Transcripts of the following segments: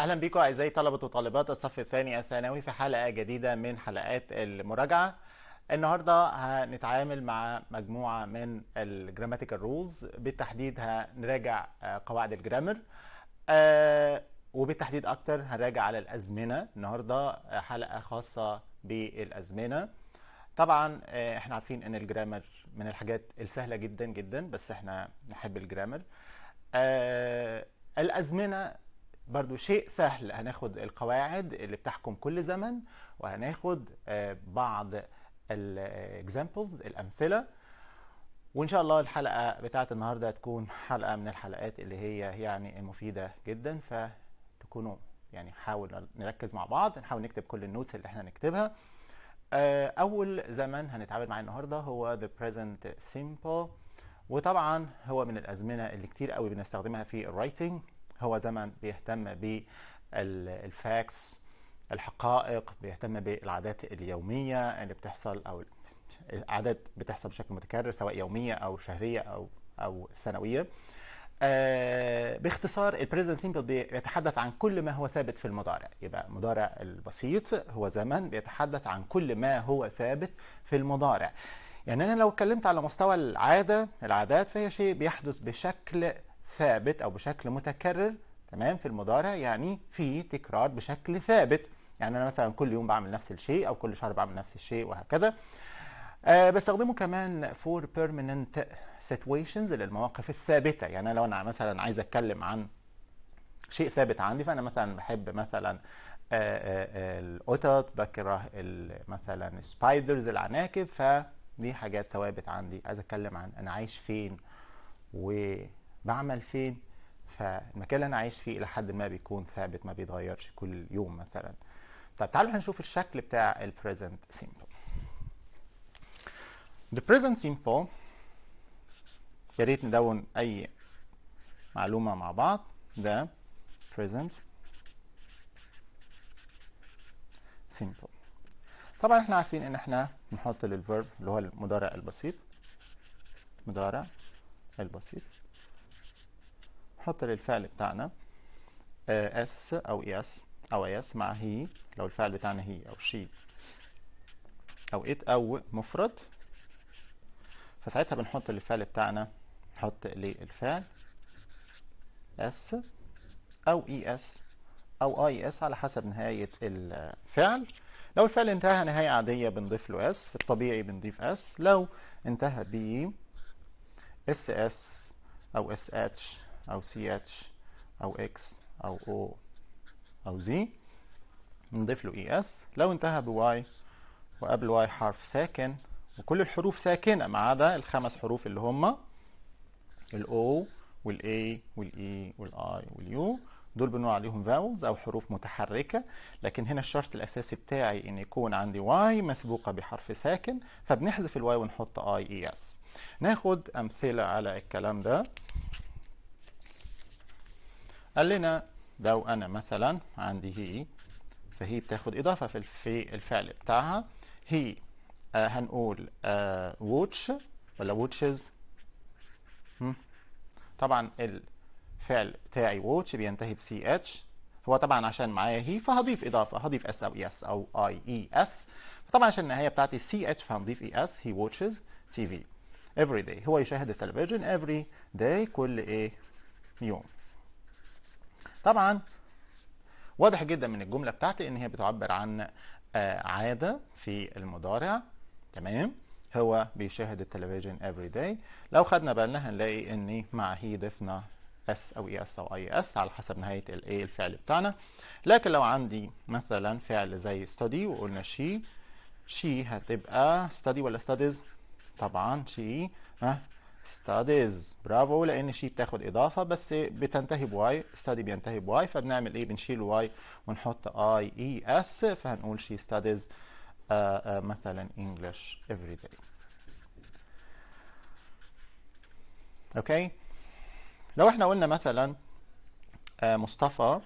اهلا بيكم اعزائي طلبه وطالبات الصف الثاني الثانوي في حلقه جديده من حلقات المراجعه النهارده هنتعامل مع مجموعه من الجراماتيكال رولز بالتحديد هنراجع آه، قواعد الجرامر آه، وبالتحديد اكتر هنراجع على الازمنه النهارده آه، حلقه خاصه بالازمنه طبعا احنا عارفين ان الجرامر من الحاجات السهله جدا جدا بس احنا نحب الجرامر الازمنه برضو شيء سهل هناخد القواعد اللي بتحكم كل زمن وهناخد آه، بعض الاكزامبلز الامثله وان شاء الله الحلقه بتاعه النهارده تكون حلقه من الحلقات اللي هي يعني مفيده جدا فتكونوا يعني حاول نركز مع بعض نحاول نكتب كل النوتس اللي احنا نكتبها آه، اول زمن هنتعامل معاه النهارده هو the present simple وطبعا هو من الازمنه اللي كتير قوي بنستخدمها في الرايتنج هو زمن بيهتم بالفاكس الحقائق بيهتم بالعادات اليوميه اللي بتحصل او عادات بتحصل بشكل متكرر سواء يوميه او شهريه او او سنويه آه باختصار البريزنت سيمبل بيتحدث عن كل ما هو ثابت في المضارع يبقى المضارع البسيط هو زمن بيتحدث عن كل ما هو ثابت في المضارع يعني انا لو اتكلمت على مستوى العاده العادات فهي شيء بيحدث بشكل ثابت او بشكل متكرر تمام في المضارع يعني في تكرار بشكل ثابت يعني انا مثلا كل يوم بعمل نفس الشيء او كل شهر بعمل نفس الشيء وهكذا أه بستخدمه كمان فور بيرمننت سيتويشنز للمواقف الثابته يعني لو انا مثلا عايز اتكلم عن شيء ثابت عندي فانا مثلا بحب مثلا آه، آه، آه، القطط بكره مثلا السبايدرز العناكب فدي حاجات ثوابت عندي عايز اتكلم عن انا عايش فين و بعمل فين فالمكان اللي انا عايش فيه الى حد ما بيكون ثابت ما بيتغيرش كل يوم مثلا طب تعالوا هنشوف الشكل بتاع ال present simple the present simple يا ريت ندون اي معلومه مع بعض ده present simple طبعا احنا عارفين ان احنا نحط للفيرب اللي هو المضارع البسيط مضارع البسيط نحط للفعل بتاعنا اس آه، او اس e او اس مع هي لو الفعل بتاعنا هي او شي او ات او مفرد فساعتها بنحط للفعل بتاعنا نحط للفعل اس او اي e اس او اي اس على حسب نهايه الفعل لو الفعل انتهى نهايه عاديه بنضيف له اس في الطبيعي بنضيف اس لو انتهى ب اس اس او اس اتش او سي اتش او اكس او او او زي نضيف له اي e اس لو انتهى بواي وقبل واي حرف ساكن وكل الحروف ساكنه ما عدا الخمس حروف اللي هم الاو والاي والاي e والاي واليو دول بنقول عليهم فاولز او حروف متحركه لكن هنا الشرط الاساسي بتاعي ان يكون عندي واي مسبوقه بحرف ساكن فبنحذف الواي ونحط اي اي اس ناخد امثله على الكلام ده قال لنا لو انا مثلا عندي هي فهي بتاخد اضافه في الفعل بتاعها هي آه هنقول آه watch ولا watches طبعا الفعل بتاعي watch بينتهي ب ch هو طبعا عشان معايا هي فهضيف اضافه هضيف اس او اس او اي اي e اس طبعا عشان النهايه بتاعتي سي اتش فهنضيف اي e اس هي واتشز تي في every day هو يشاهد التلفزيون every day كل ايه يوم طبعا واضح جدا من الجمله بتاعتي ان هي بتعبر عن آه، عاده في المضارع تمام هو بيشاهد التلفزيون افري داي لو خدنا بالنا هنلاقي ان مع هي ضفنا اس او اي e اس او اي اس على حسب نهايه الايه الفعل بتاعنا لكن لو عندي مثلا فعل زي study وقلنا شي شي هتبقى study ولا studies طبعا شي ها ستاديز برافو لان شيء بتاخد اضافه بس بتنتهي بواي ستادي بينتهي بواي فبنعمل ايه بنشيل واي ونحط اي اي اس فهنقول شيء ستاديز آه، آه، مثلا انجلش افري داي اوكي لو احنا قلنا مثلا آه، مصطفى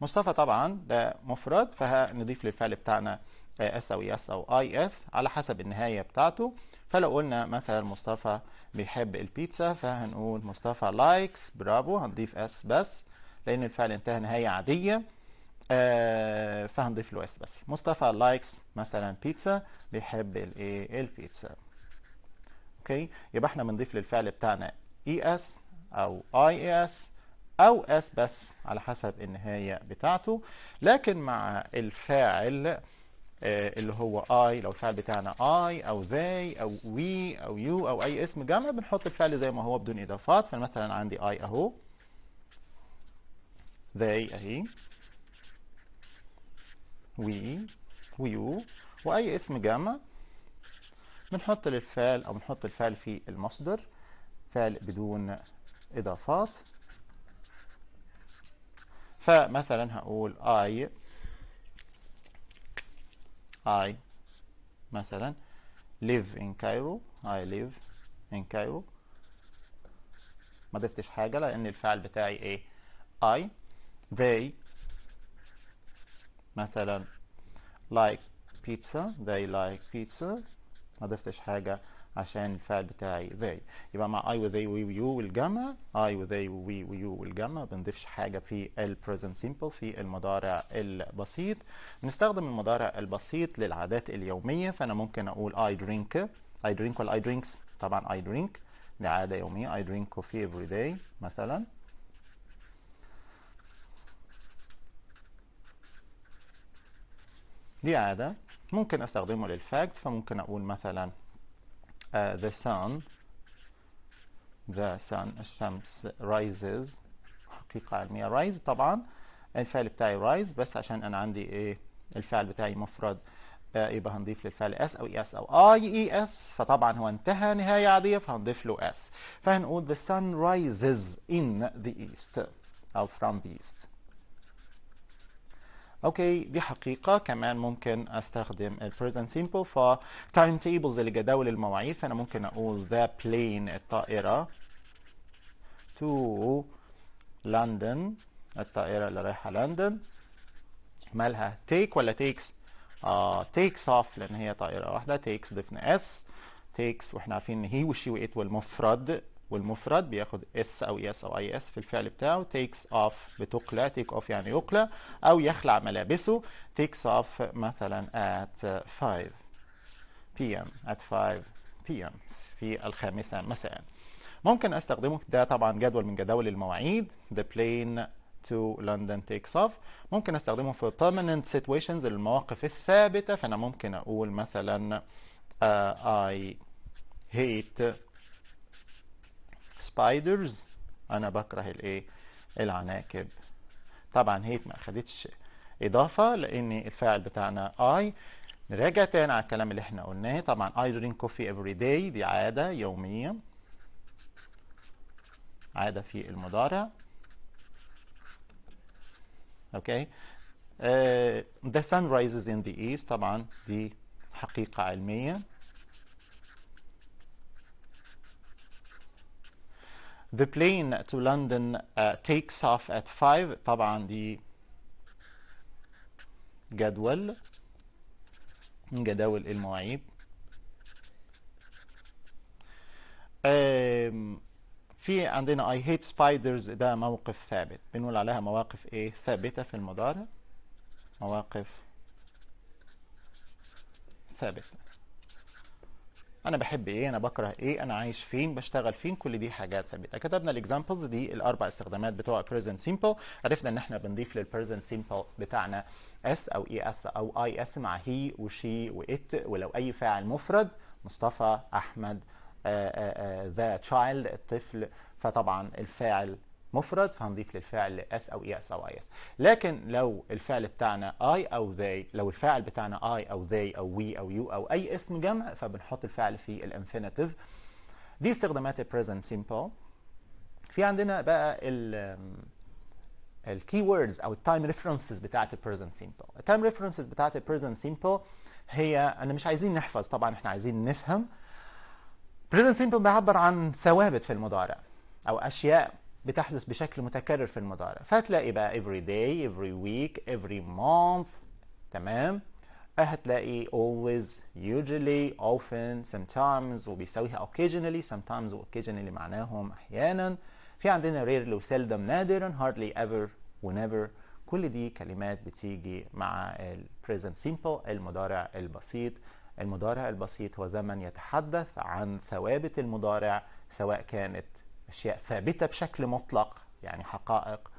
مصطفى طبعا ده مفرد فهنضيف للفعل بتاعنا اس او اس او اي اس على حسب النهايه بتاعته فلو قلنا مثلا مصطفى بيحب البيتزا فهنقول مصطفى لايكس برافو هنضيف اس بس لان الفعل انتهى نهايه عاديه آه، فهنضيف له اس بس مصطفى لايكس مثلا بيتزا بيحب الايه البيتزا اوكي يبقى احنا بنضيف للفعل بتاعنا اي e اس او اي اس او اس بس على حسب النهايه بتاعته لكن مع الفاعل آه، اللي هو اي لو الفعل بتاعنا اي أو they أو we أو you أو أي اسم جمع بنحط الفعل زي ما هو بدون إضافات فمثلا عندي اي أهو they أهي we ويو وأي اسم جمع بنحط للفعل أو بنحط الفعل في المصدر فعل بدون إضافات فمثلا هقول I I مثلا live in Cairo I live in Cairo ما ضفتش حاجة لأن الفعل بتاعي إيه I they مثلا like pizza they like pizza ما ضفتش حاجة عشان الفعل بتاعي they يبقى مع I و they ويو you والجمع I و they و we you والجمع ما بنضيفش حاجة في ال present simple في المضارع البسيط بنستخدم المضارع البسيط للعادات اليومية فأنا ممكن أقول I drink I drink ولا I drinks طبعا I drink دي عادة يومية I drink coffee every day مثلا دي عادة ممكن استخدمه للفاكت فممكن اقول مثلا uh, the sun the sun الشمس rises حقيقة علمية rise طبعا الفعل بتاعي rise بس عشان أنا عندي إيه الفعل بتاعي مفرد آه يبقى هنضيف للفعل اس او اس e او اي اي اس فطبعا هو انتهى نهايه عاديه فهنضيف له اس فهنقول the sun rises in the east او from the east اوكي دي حقيقه كمان ممكن استخدم الفريز present سيمبل ف تايم تيبلز اللي جداول المواعيد فانا ممكن اقول ذا بلين الطائره تو لندن الطائره اللي رايحه لندن مالها تيك ولا تيكس آه تيكس اوف لان هي طائره واحده تيكس ضفنا اس تيكس واحنا عارفين ان هي وشي وات والمفرد والمفرد بياخد اس او اس e او اي اس في الفعل بتاعه takes off بتقلى take off يعني يقلى او يخلع ملابسه takes off مثلا at 5 p.m. at 5 p.m. في الخامسة مساء ممكن استخدمه ده طبعا جدول من جداول المواعيد the plane to London takes off ممكن استخدمه في permanent situations المواقف الثابتة فانا ممكن اقول مثلا uh, I hate سبايدرز انا بكره الايه العناكب طبعا هي ما اخدتش اضافه لان الفاعل بتاعنا اي نراجع تاني على الكلام اللي احنا قلناه طبعا I drink coffee every day دي عادة يومية عادة في المضارع اوكي uh, the sun rises in the east طبعا دي حقيقة علمية The plane to London uh, takes off at 5 طبعا دي جدول من جداول المواعيد في عندنا I hate spiders ده موقف ثابت بنقول عليها مواقف ايه ثابتة في المضارع مواقف ثابتة انا بحب ايه انا بكره ايه انا عايش فين بشتغل فين كل دي حاجات ثابته كتبنا الاكزامبلز دي الاربع استخدامات بتوع present simple عرفنا ان احنا بنضيف للبريزنت simple بتاعنا اس او اي e اس او اي اس مع هي وشي وات ولو اي فاعل مفرد مصطفى احمد آه، آه، آه، ذا تشايلد الطفل فطبعا الفاعل مفرد فهنضيف للفعل اس او اي e اس او اي اس لكن لو الفعل بتاعنا اي او ذي لو الفاعل بتاعنا اي او ذي او وي او يو او اي اسم جمع فبنحط الفعل في الانفينيتيف دي استخدامات البريزنت سيمبل في عندنا بقى ال الكي ووردز او التايم ريفرنسز بتاعت البريزنت سيمبل التايم ريفرنسز بتاعت البريزنت سيمبل هي انا مش عايزين نحفظ طبعا احنا عايزين نفهم بريزنت سيمبل بيعبر عن ثوابت في المضارع او اشياء بتحدث بشكل متكرر في المضارع فهتلاقي بقى every day every week every month تمام هتلاقي always usually often sometimes وبيساويها occasionally sometimes occasionally معناهم احيانا في عندنا rarely وسيلدم نادرا hardly ever whenever كل دي كلمات بتيجي مع ال present simple المضارع البسيط المضارع البسيط هو زمن يتحدث عن ثوابت المضارع سواء كانت اشياء ثابته بشكل مطلق يعني حقائق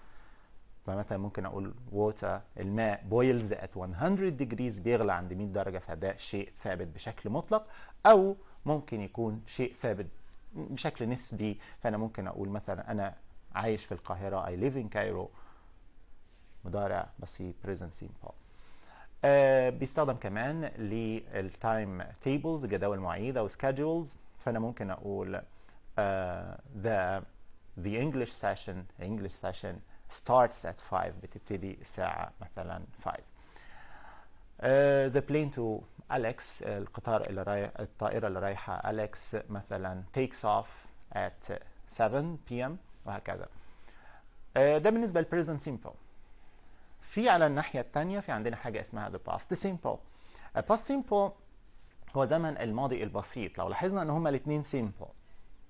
فمثلا ممكن اقول water الماء boils at 100 degrees بيغلى عند 100 درجه فده شيء ثابت بشكل مطلق او ممكن يكون شيء ثابت بشكل نسبي فانا ممكن اقول مثلا انا عايش في القاهره I live in Cairo مضارع بسيط present simple طيب. آه بيستخدم كمان للتايم تيبلز جداول معيده وسكادجولز فانا ممكن اقول آه، the the English session English session starts at 5 بتبتدي الساعة مثلا 5 uh, آه، the plane to Alex القطار اللي رايح الطائرة اللي رايحة Alex مثلا takes off at 7 p.m. وهكذا آه، ده بالنسبة present simple في على الناحية التانية في عندنا حاجة اسمها the past simple a past simple هو زمن الماضي البسيط لو لاحظنا ان هما الاتنين simple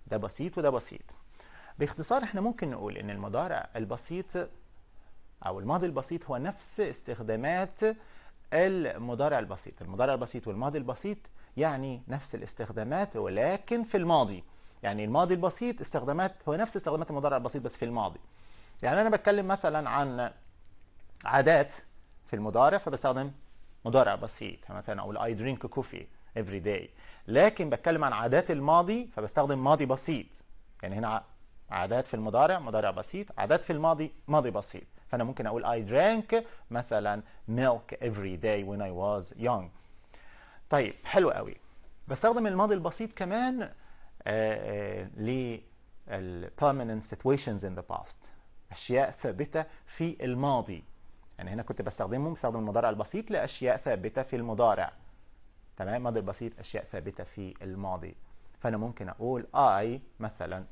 ده بسيط وده بسيط باختصار احنا ممكن نقول ان المضارع البسيط او الماضي البسيط هو نفس استخدامات المضارع البسيط المضارع البسيط والماضي البسيط يعني نفس الاستخدامات ولكن في الماضي يعني الماضي البسيط استخدامات هو نفس استخدامات المضارع البسيط بس في الماضي يعني انا بتكلم مثلا عن عادات في المضارع فبستخدم مضارع بسيط يعني مثلا اقول اي درينك كوفي every day لكن بتكلم عن عادات الماضي فبستخدم ماضي بسيط يعني هنا عادات في المضارع مضارع بسيط عادات في الماضي ماضي بسيط فانا ممكن اقول I drank مثلا milk every day when I was young طيب حلو قوي بستخدم الماضي البسيط كمان آه، آه، لل permanent situations in the past اشياء ثابته في الماضي يعني هنا كنت بستخدمه بستخدم المضارع البسيط لاشياء ثابته في المضارع تمام ماضي البسيط اشياء ثابته في الماضي فانا ممكن اقول اي مثلا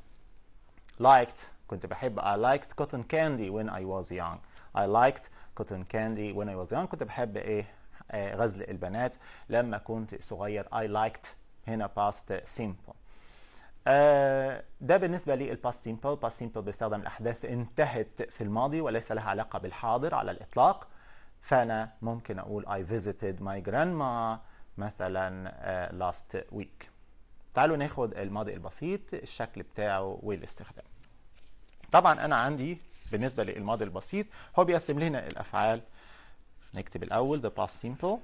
liked كنت بحب I liked cotton candy when I was young I liked cotton candy when I was young كنت بحب ايه آه، غزل البنات لما كنت صغير I liked هنا past simple آه، ده بالنسبه للباست سيمبل باست سيمبل بيستخدم الاحداث انتهت في الماضي وليس لها علاقه بالحاضر على الاطلاق فانا ممكن اقول I visited my grandma مثلا لاست آه، ويك تعالوا ناخد الماضي البسيط الشكل بتاعه والاستخدام طبعا انا عندي بالنسبه للماضي البسيط هو بيقسم لنا الافعال نكتب الاول the past simple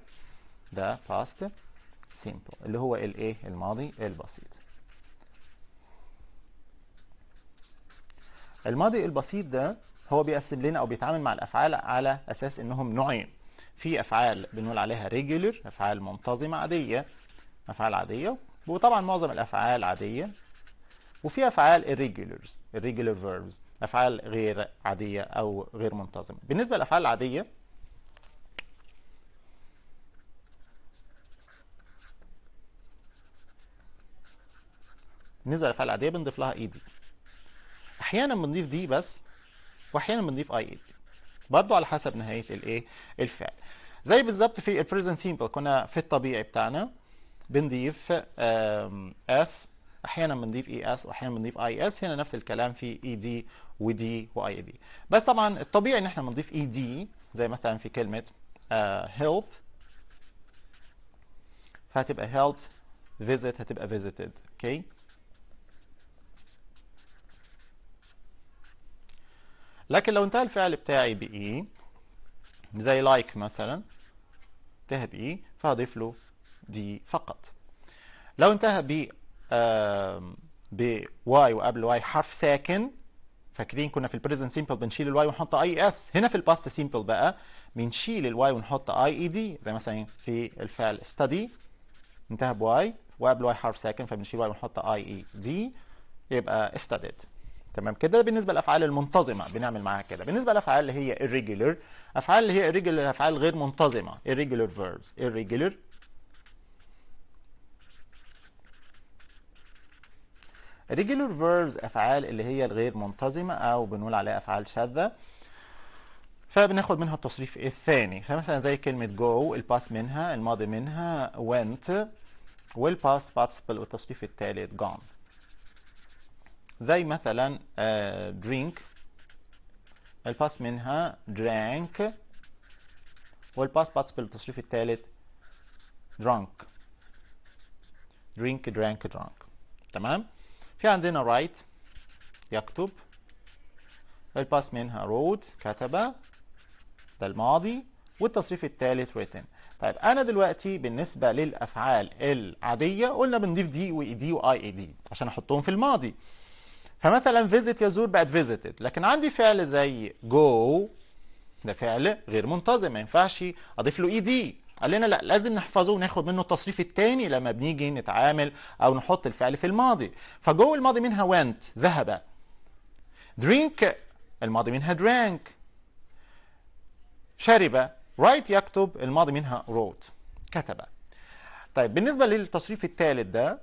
the past simple اللي هو الايه الماضي البسيط الماضي البسيط ده هو بيقسم لنا او بيتعامل مع الافعال على اساس انهم نوعين في افعال بنقول عليها ريجولر افعال منتظمه عاديه افعال عاديه وطبعا معظم الافعال عاديه وفي افعال الريجولرز الريجولر فيربز افعال غير عاديه او غير منتظمه بالنسبه للافعال العاديه بالنسبه للافعال العاديه بنضيف لها اي e دي احيانا بنضيف دي بس واحيانا بنضيف اي اي دي برضه على حسب نهايه الايه الفعل زي بالظبط في البريزنت سيمبل كنا في الطبيعي بتاعنا بنضيف اس احيانا بنضيف اي e اس واحيانا بنضيف اي اس هنا نفس الكلام في اي دي ودي واي دي بس طبعا الطبيعي ان احنا بنضيف اي e دي زي مثلا في كلمه هيلب آه، uh, فهتبقى هيلب فيزيت هتبقى فيزيتد اوكي okay. لكن لو انتهى الفعل بتاعي بإي e، زي لايك like مثلا انتهى بإي e، فهضيف له دي فقط لو انتهى ب ب واي وقبل واي حرف ساكن فاكرين كنا في البريزنت سيمبل بنشيل الواي ونحط اي اس هنا في الباست سيمبل بقى بنشيل الواي ونحط اي اي دي زي مثلا في الفعل study انتهى بواي وقبل واي حرف ساكن فبنشيل واي ونحط اي اي دي يبقى studied تمام كده بالنسبه للافعال المنتظمه بنعمل معاها كده بالنسبه للافعال اللي هي irregular افعال اللي هي irregular افعال غير منتظمه irregular verbs irregular regular verbs افعال اللي هي الغير منتظمه او بنقول عليها افعال شاذه فبناخد منها التصريف الثاني فمثلا زي كلمه جو الباست منها الماضي منها went والباست participle والتصريف الثالث gone زي مثلا آه، drink الباس منها drank والباس باتس بالتصريف الثالث drunk drink drank drunk تمام في عندنا write يكتب الباس منها رود كتب ده الماضي والتصريف الثالث written طيب انا دلوقتي بالنسبه للافعال العاديه قلنا بنضيف دي واي دي واي اي دي عشان احطهم في الماضي فمثلا فيزيت يزور بقت فيزيتد لكن عندي فعل زي جو ده فعل غير منتظم ما ينفعش اضيف له اي دي قال لنا لا لازم نحفظه وناخد منه التصريف الثاني لما بنيجي نتعامل او نحط الفعل في الماضي فجو الماضي منها went ذهب درينك الماضي منها درانك شرب رايت يكتب الماضي منها wrote كتب طيب بالنسبه للتصريف الثالث ده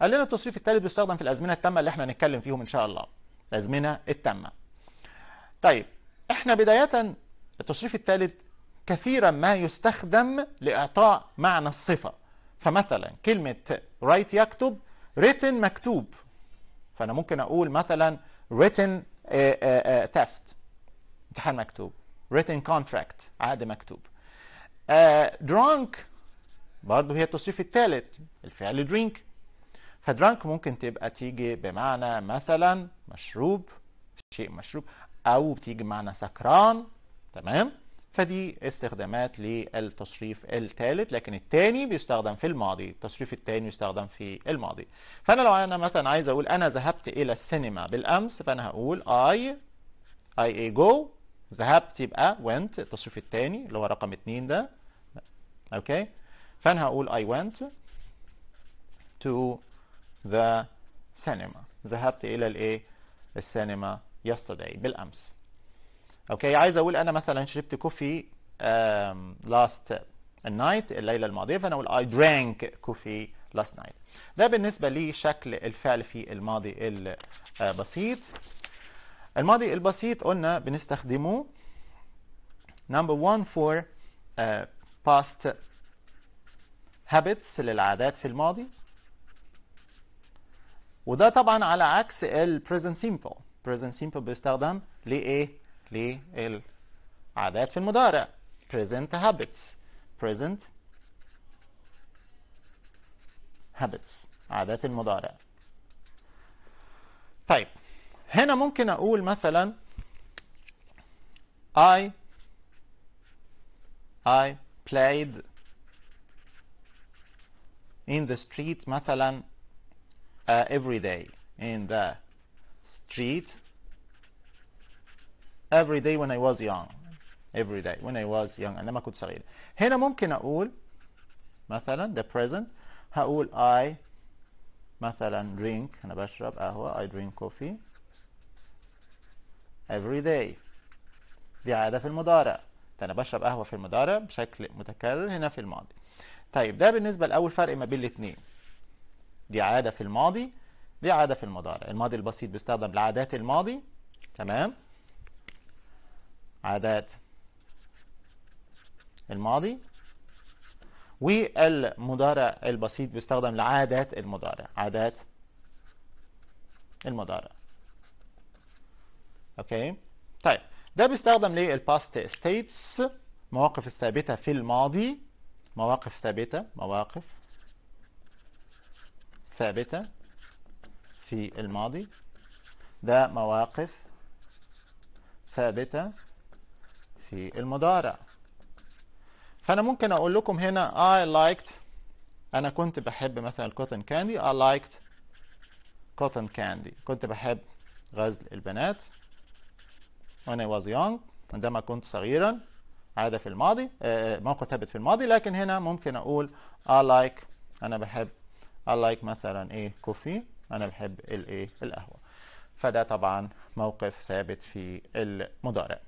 قال لنا التصريف الثالث بيستخدم في الازمنه التامه اللي احنا هنتكلم فيهم ان شاء الله الازمنه التامه طيب احنا بدايه التصريف الثالث كثيرا ما يستخدم لاعطاء معنى الصفه فمثلا كلمه رايت يكتب written مكتوب فانا ممكن اقول مثلا written تيست آه، آه، آه، امتحان مكتوب written contract عقد مكتوب drunk برضه هي التصريف الثالث الفعل drink فدرانك ممكن تبقى تيجي بمعنى مثلا مشروب شيء مشروب او بتيجي بمعنى سكران تمام فدي استخدامات للتصريف الثالث لكن الثاني بيستخدم في الماضي التصريف الثاني يستخدم في الماضي فانا لو انا مثلا عايز اقول انا ذهبت الى السينما بالامس فانا هقول اي اي اي جو ذهبت يبقى went التصريف الثاني اللي هو رقم اثنين ده اوكي فانا هقول اي went to ذا سينما ذهبت إلى الإيه؟ السينما يستدعي بالأمس أوكي عايز أقول أنا مثلا شربت كوفي لاست نايت الليلة الماضية فأنا أقول I drank كوفي لاست نايت ده بالنسبة لي شكل الفعل في الماضي البسيط الماضي البسيط قلنا بنستخدمه نمبر 1 for باست آه، past habits للعادات في الماضي وده طبعا على عكس ال present simple present simple بيستخدم لإيه؟ للعادات في المضارع present habits present habits عادات المضارع طيب هنا ممكن أقول مثلا I I played in the street مثلا uh, every day in the street. Every day when I was young. Every day when I was young. عندما كنت صغير. هنا ممكن أقول مثلا the present هقول I مثلا drink أنا بشرب قهوة I drink coffee every day دي عادة في المضارع أنا بشرب قهوة في المضارع بشكل متكرر هنا في الماضي طيب ده بالنسبة لأول فرق ما بين الاتنين دي عادة في الماضي دي عادة في المضارع الماضي البسيط بيستخدم لعادات الماضي تمام عادات الماضي والمضارع البسيط بيستخدم لعادات المضارع عادات المضارع اوكي طيب ده بيستخدم للباست ستيتس مواقف الثابته في الماضي مواقف ثابته مواقف ثابتة في الماضي ده مواقف ثابتة في المضارع فأنا ممكن أقول لكم هنا I liked أنا كنت بحب مثلا cotton candy I liked cotton candy كنت بحب غزل البنات when I was young عندما كنت صغيرا عادة في الماضي آه، آه، موقف ثابت في الماضي لكن هنا ممكن أقول I like أنا بحب I like مثلا ايه كوفي انا بحب الايه القهوه فده طبعا موقف ثابت في المضارع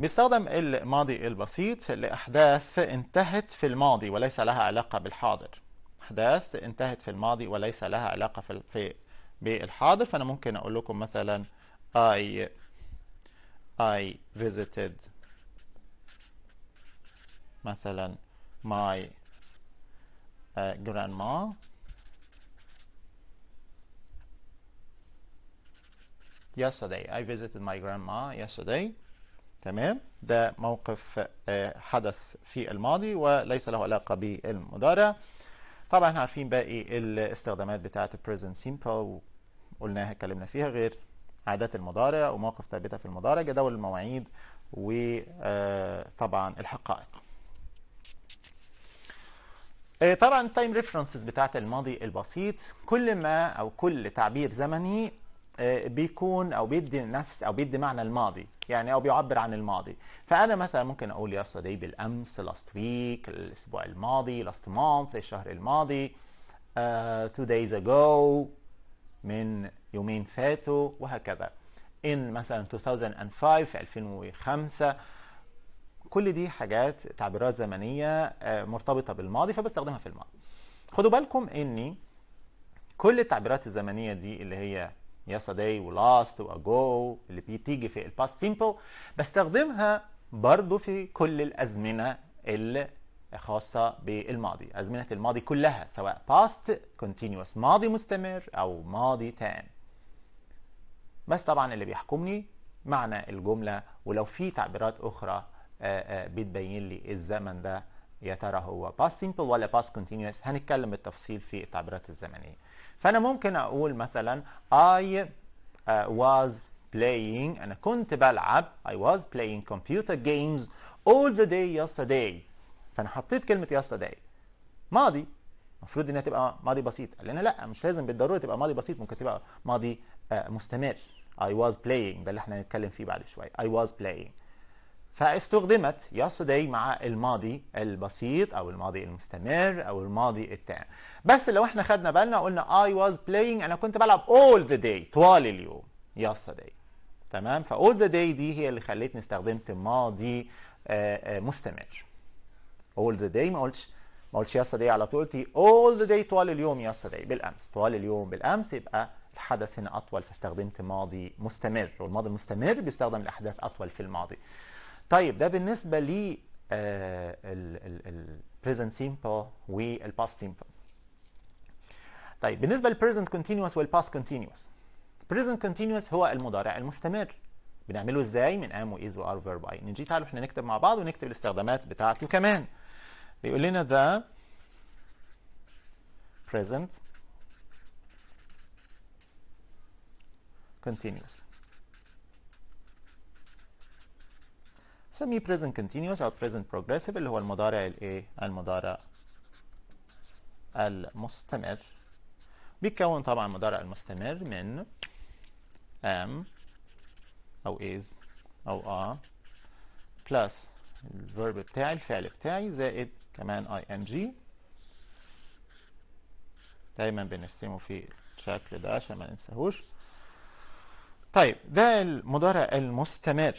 بيستخدم الماضي البسيط لأحداث انتهت في الماضي وليس لها علاقة بالحاضر أحداث انتهت في الماضي وليس لها علاقة في, في بالحاضر فأنا ممكن أقول لكم مثلا I I visited مثلا my uh, grandma yesterday I visited my grandma yesterday تمام ده موقف آه، حدث في الماضي وليس له علاقة بالمضارع طبعا احنا عارفين باقي الاستخدامات بتاعة present simple قلناها اتكلمنا فيها غير عادات المضارع ومواقف ثابتة في المضارع جدول المواعيد وطبعا آه، الحقائق إيه، طبعا التايم ريفرنسز بتاعت الماضي البسيط كل ما او كل تعبير زمني إيه، بيكون او بيدي نفس او بيدي معنى الماضي يعني او بيعبر عن الماضي فانا مثلا ممكن اقول يا صديقي بالامس لاست ويك الاسبوع الماضي لاست مانث الشهر الماضي تو دايز اجو من يومين فاتوا وهكذا ان مثلا 2005 2005 كل دي حاجات تعبيرات زمنيه آه، مرتبطه بالماضي فبستخدمها في الماضي خدوا بالكم اني كل التعبيرات الزمنيه دي اللي هي yesterday ولاست واجو اللي بتيجي في الباست سيمبل بستخدمها برضو في كل الازمنه اللي خاصة بالماضي أزمنة الماضي كلها سواء past continuous ماضي مستمر أو ماضي تام بس طبعا اللي بيحكمني معنى الجملة ولو في تعبيرات أخرى آه، آه، بتبين لي الزمن ده يا ترى هو باست سيمبل ولا باست كونتينوس هنتكلم بالتفصيل في التعبيرات الزمنيه فانا ممكن اقول مثلا I was playing انا كنت بلعب I was playing computer games all the day yesterday فانا حطيت كلمه yesterday ماضي المفروض انها تبقى ماضي بسيط قال لنا لا مش لازم بالضروره تبقى ماضي بسيط ممكن تبقى ماضي آه، مستمر I was playing ده اللي احنا هنتكلم فيه بعد شويه I was playing فاستخدمت yesterday مع الماضي البسيط او الماضي المستمر او الماضي التام بس لو احنا خدنا بالنا قلنا I was playing انا كنت بلعب all the day طوال اليوم yesterday تمام ف all the day دي هي اللي خلتني استخدمت ماضي آه، آه، مستمر all the day ما قلتش ما قلتش yesterday على طول قلت all the day طوال اليوم yesterday بالامس طوال اليوم بالامس يبقى الحدث هنا اطول فاستخدمت ماضي مستمر والماضي المستمر بيستخدم لاحداث اطول في الماضي طيب ده بالنسبة آه، present simple وال past simple طيب بالنسبة لل present continuous وال past continuous present continuous هو المضارع المستمر بنعمله ازاي من am و is و are verb I نجي تعالوا احنا نكتب مع بعض ونكتب الاستخدامات بتاعته كمان بيقول لنا ذا present continuous نسميه present continuous او present progressive اللي هو المضارع الايه المضارع المستمر بيتكون طبعا المضارع المستمر من am او is او are plus الفيرب بتاعي الفعل بتاعي زائد كمان ing دايما بنرسمه في الشكل ده عشان ما ننساهوش طيب ده المضارع المستمر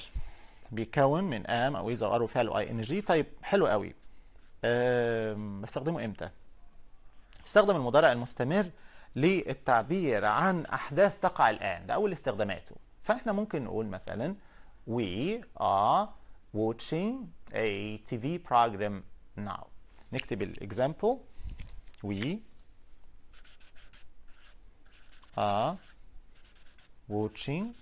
بيكون من ام او اذا ار وفعل اي ان جي طيب حلو قوي بستخدمه امتى استخدم المضارع المستمر للتعبير عن احداث تقع الان ده اول استخداماته فاحنا ممكن نقول مثلا we are watching a TV program now نكتب الاكزامبل we are watching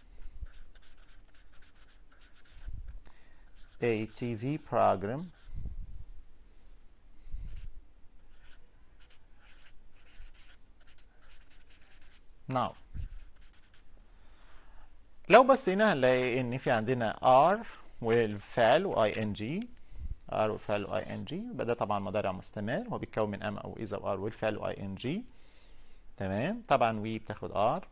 a TV program now لو بصينا هنلاقي ان في عندنا r والفعل و ing r والفعل و ing يبقى ده طبعا مضارع مستمر هو بيتكون من M او اذا و r والفعل و ing تمام طبعا we بتاخد r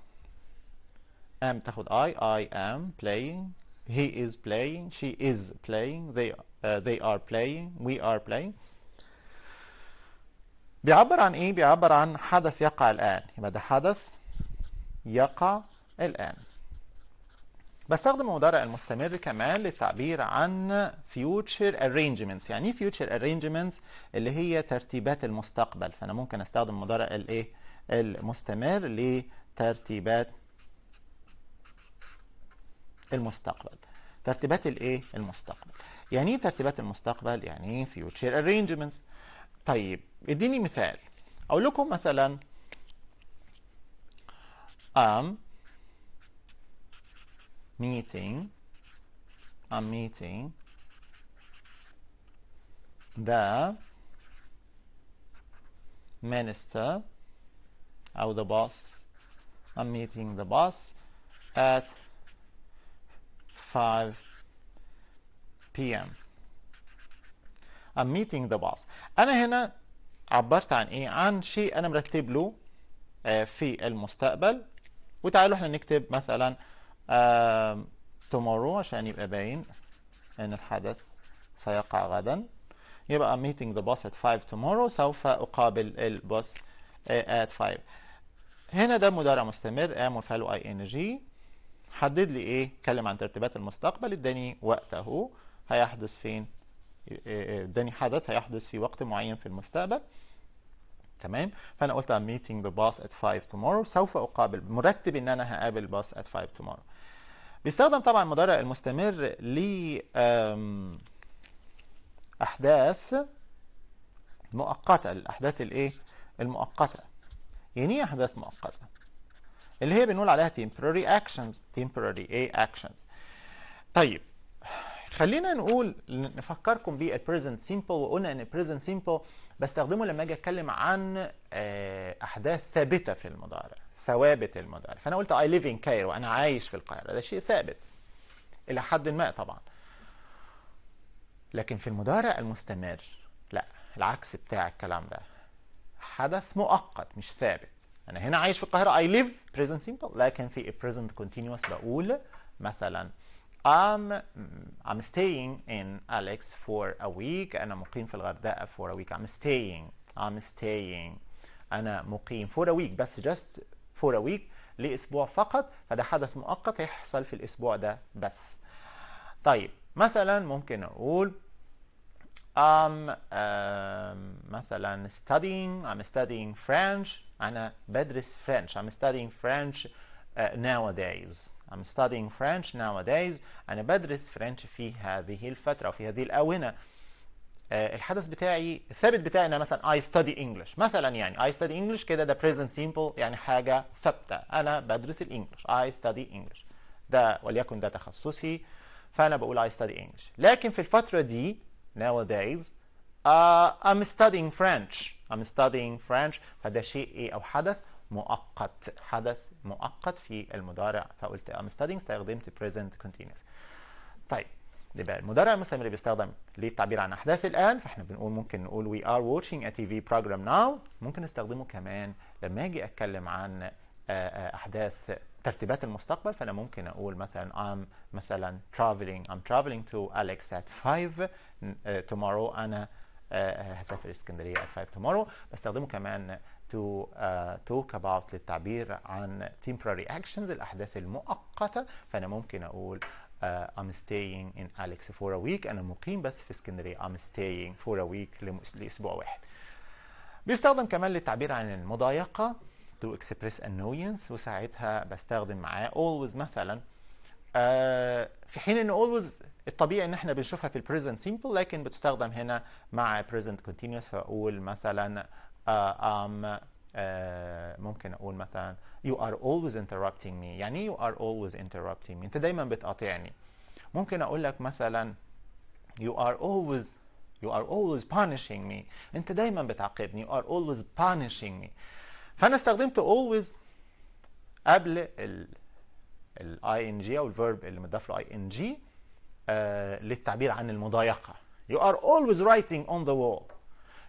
ام بتاخد i i am playing he is playing she is playing they uh, they are playing we are playing بيعبر عن ايه بيعبر عن حدث يقع الان يبقى ده حدث يقع الان بستخدم المضارع المستمر كمان للتعبير عن future arrangements يعني ايه future arrangements اللي هي ترتيبات المستقبل فانا ممكن استخدم مضارع الايه المستمر لترتيبات المستقبل ترتيبات الايه المستقبل يعني ايه ترتيبات المستقبل يعني ايه فيوتشر ارينجمنتس طيب اديني مثال اقول لكم مثلا ام um, meeting I'm meeting the minister أو the boss I'm meeting the boss at 5 p.m. I'm meeting the boss أنا هنا عبرت عن إيه؟ عن شيء أنا مرتب له آه، في المستقبل وتعالوا احنا نكتب مثلا tomorrow عشان يبقى باين أن الحدث سيقع غدا يبقى I'm meeting the boss at 5 tomorrow سوف أقابل البوس آه، at 5 هنا ده مضارع مستمر am آه، وفعله ing حدد لي ايه اتكلم عن ترتيبات المستقبل اداني وقته هيحدث فين آه، آه، اداني حدث هيحدث في وقت معين في المستقبل تمام فانا قلت I'm meeting the boss at 5 tomorrow سوف اقابل مرتب ان انا هقابل الباص at 5 tomorrow بيستخدم طبعا المضارع المستمر ل احداث مؤقته الاحداث الايه المؤقته يعني ايه احداث مؤقته اللي هي بنقول عليها temporary actions temporary ايه actions طيب خلينا نقول نفكركم بيه present simple وقلنا ان present simple بستخدمه لما اجي اتكلم عن آه، احداث ثابته في المضارع ثوابت المضارع فانا قلت I live in Cairo انا عايش في القاهره ده شيء ثابت الى حد ما طبعا لكن في المضارع المستمر لا العكس بتاع الكلام ده حدث مؤقت مش ثابت انا هنا عايش في القاهره اي ليف بريزنت سيمبل لكن في بريزنت كونتينوس بقول مثلا I'm I'm staying in Alex for a week أنا مقيم في الغردقة for a week I'm staying I'm staying أنا مقيم for a week بس just for a week لأسبوع فقط فده حدث مؤقت يحصل في الأسبوع ده بس طيب مثلا ممكن أقول I'm مثلا studying I'm studying French أنا بدرس French I'm studying French uh, nowadays I'm studying French nowadays أنا بدرس French في هذه الفترة وفي هذه الآونة الحدث بتاعي الثابت بتاعي أنا مثلا I study English مثلا يعني I study English كده ده present simple يعني حاجة ثابتة أنا بدرس الإنجليش I study English ده وليكن ده تخصصي فأنا بقول I study English لكن في الفترة دي nowadays uh, I'm studying French I'm studying French فده شيء إيه أو حدث مؤقت حدث مؤقت في المضارع فقلت I'm studying استخدمت present continuous طيب يبقى المضارع المستمر بيستخدم للتعبير عن احداث الان فاحنا بنقول ممكن نقول we are watching a TV program now ممكن نستخدمه كمان لما اجي اتكلم عن آه، آه، احداث ترتيبات المستقبل فانا ممكن اقول مثلا I'm مثلا traveling I'm traveling to Alex at 5 uh, آه، tomorrow انا uh, هسافر اسكندريه at 5 tomorrow بستخدمه كمان to uh, talk about للتعبير عن temporary actions الاحداث المؤقته فانا ممكن اقول Uh, I'm staying in Alex for a week أنا مقيم بس في اسكندرية I'm staying for a week لأسبوع واحد بيستخدم كمان للتعبير عن المضايقة to express annoyance وساعتها بستخدم معاه always مثلا آه في حين ان always الطبيعي ان احنا بنشوفها في present simple لكن بتستخدم هنا مع present continuous فاقول مثلا آه um آه ممكن اقول مثلا you are always interrupting me يعني ايه you are always interrupting me انت دايما بتقاطعني ممكن اقول لك مثلا you are always you are always punishing me انت دايما بتعاقبني you are always punishing me فانا استخدمت always قبل الاي ان ing او الفيرب اللي مضاف له ing ان للتعبير عن المضايقه you are always writing on the wall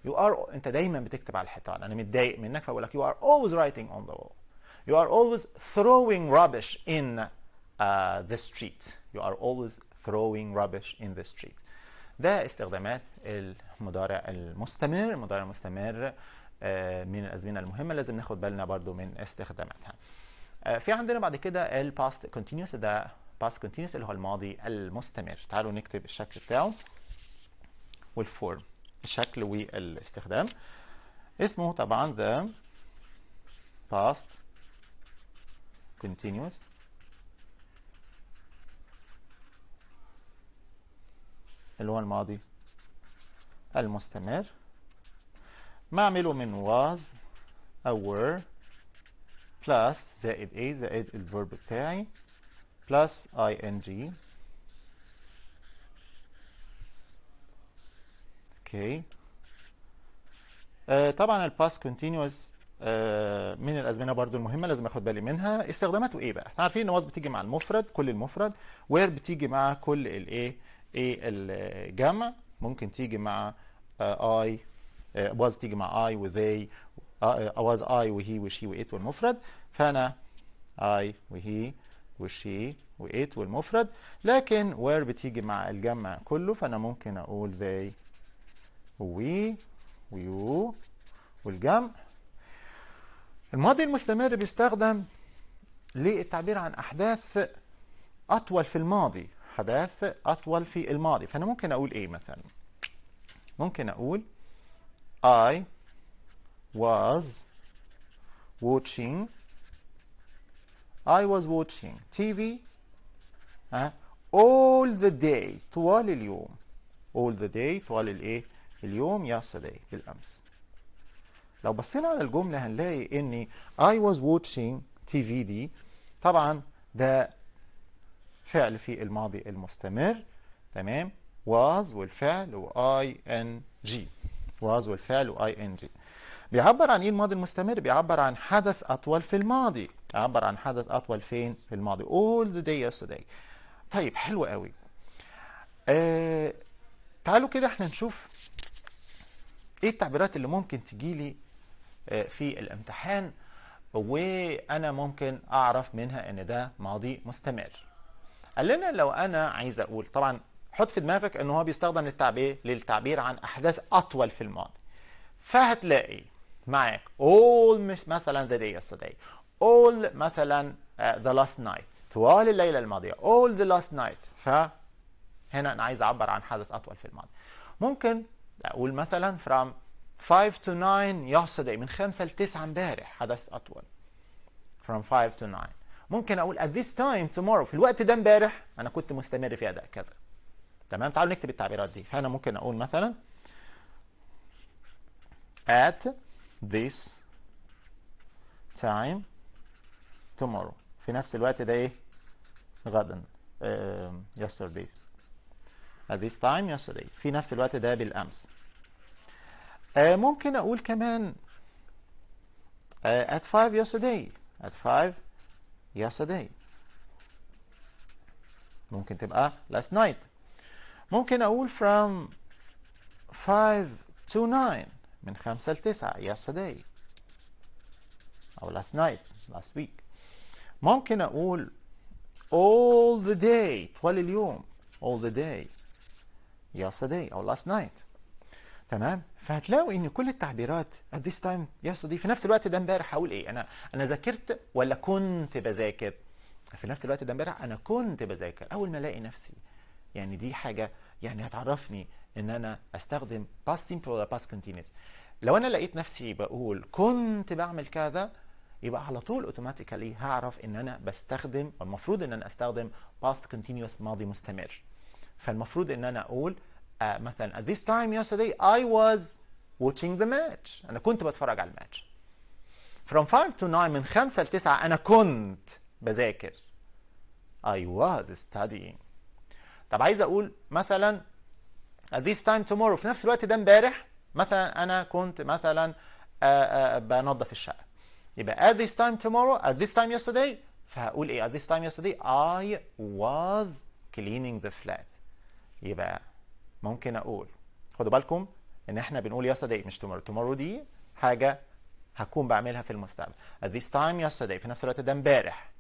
you are انت دايما بتكتب على الحيطان انا متضايق منك فبقول لك you are always writing on the wall you are always throwing rubbish in uh, the street you are always throwing rubbish in the street ده استخدامات المضارع المستمر المضارع المستمر آه، من الازمنه المهمه لازم ناخد بالنا برضو من استخداماتها آه، في عندنا بعد كده الباست كونتينوس ده باست كونتينوس اللي هو الماضي المستمر تعالوا نكتب الشكل بتاعه والفورم الشكل والاستخدام اسمه طبعا the past continuous اللي هو الماضي المستمر ما اعمله من was أو were plus زائد A زائد الverb بتاعي plus ing okay. آه طبعا الباس كونتينوس آه من الازمنه برضو المهمه لازم اخد بالي منها استخداماته ايه بقى احنا عارفين ان واز بتيجي مع المفرد كل المفرد وير بتيجي مع كل الايه ايه الجمع ممكن تيجي مع اي آه Uh, was تيجي مع I و they was I و he و she و it والمفرد فأنا I و he و she و it والمفرد لكن where بتيجي مع الجمع كله فأنا ممكن أقول they و we و you والجمع الماضي المستمر بيستخدم للتعبير عن أحداث أطول في الماضي حداث أطول في الماضي فأنا ممكن أقول إيه مثلا ممكن أقول I was watching I was watching TV أه all the day طوال اليوم all the day طوال الايه اليوم yesterday بالامس لو بصينا على الجملة هنلاقي إني I was watching TV دي طبعا ده فعل في الماضي المستمر تمام was والفعل و I N G was والفعل واي ان جي بيعبر عن ايه الماضي المستمر بيعبر عن حدث اطول في الماضي بيعبر عن حدث اطول فين في الماضي all the day yesterday طيب حلو قوي آه تعالوا كده احنا نشوف ايه التعبيرات اللي ممكن تجيلي آه في الامتحان وانا ممكن اعرف منها ان ده ماضي مستمر قال لنا لو انا عايز اقول طبعا حط في دماغك ان هو بيستخدم للتعبير للتعبير عن احداث اطول في الماضي فهتلاقي معاك all مثلا the day yesterday all مثلا uh, the last night طوال الليله الماضيه all the last night فهنا انا عايز اعبر عن حدث اطول في الماضي ممكن اقول مثلا from 5 to 9 yesterday من 5 ل 9 امبارح حدث اطول from 5 to 9 ممكن اقول at this time tomorrow في الوقت ده امبارح انا كنت مستمر في اداء كذا تمام تعالوا نكتب التعبيرات دي فانا ممكن اقول مثلا at this time tomorrow في نفس الوقت ده ايه غدا uh, yesterday at this time yesterday في نفس الوقت ده بالامس uh, ممكن اقول كمان uh, at five yesterday at five yesterday ممكن تبقى last night ممكن أقول from 5 to 9 من 5 ل 9 yesterday أو last night last week ممكن أقول all the day طوال اليوم all the day yesterday أو last night تمام فهتلاقوا ان كل التعبيرات at this time yesterday في نفس الوقت ده امبارح هقول ايه انا انا ذاكرت ولا كنت بذاكر في نفس الوقت ده امبارح انا كنت بذاكر اول ما الاقي نفسي يعني دي حاجه يعني هتعرفني ان انا استخدم past simple ولا past continuous لو انا لقيت نفسي بقول كنت بعمل كذا يبقى على طول اوتوماتيكالي هعرف ان انا بستخدم المفروض ان انا استخدم past continuous ماضي مستمر فالمفروض ان انا اقول uh, مثلا at this time yesterday I was watching the match انا كنت بتفرج على الماتش from 5 to 9 من 5 ل 9 انا كنت بذاكر I was studying طب عايز اقول مثلا at this time tomorrow في نفس الوقت ده امبارح مثلا انا كنت مثلا بنظف الشقه يبقى at this time tomorrow at this time yesterday فهقول ايه at this time yesterday I was cleaning the flat يبقى ممكن اقول خدوا بالكم ان احنا بنقول yesterday مش tomorrow tomorrow دي حاجه هكون بعملها في المستقبل at this time yesterday في نفس الوقت ده امبارح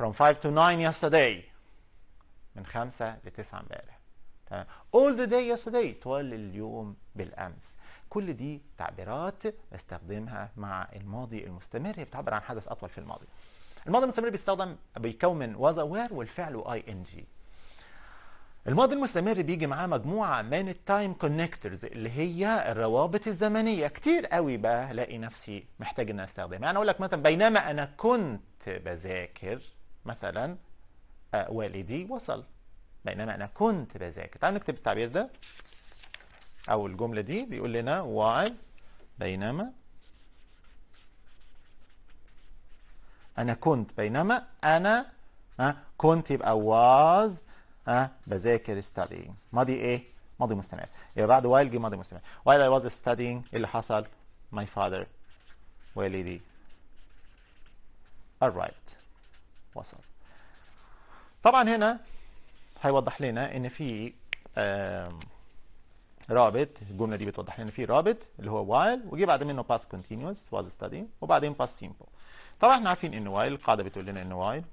from 5 to 9 yesterday من 5 ل 9 امبارح تمام all the day yesterday طوال اليوم بالامس كل دي تعبيرات بستخدمها مع الماضي المستمر هي بتعبر عن حدث اطول في الماضي الماضي المستمر بيستخدم بيكون من was aware والفعل اي ان جي الماضي المستمر بيجي معاه مجموعه من التايم كونكترز اللي هي الروابط الزمنيه كتير قوي بقى هلاقي نفسي محتاج ان استخدمها يعني اقول لك مثلا بينما انا كنت بذاكر مثلا والدي وصل بينما أنا كنت بذاكر تعالوا نكتب التعبير ده أو الجملة دي بيقول لنا وعد بينما أنا كنت بينما أنا كنت يبقى was بذاكر studying ماضي إيه؟ ماضي مستمر يبقى بعد while جه ماضي مستمر while I was studying إيه اللي حصل؟ my father والدي arrived وصل طبعا هنا هيوضح لنا ان في رابط الجمله دي بتوضح لنا في رابط اللي هو while وجي بعد منه past continuous was studying وبعدين past simple طبعا احنا عارفين ان while القاعده بتقول لنا ان while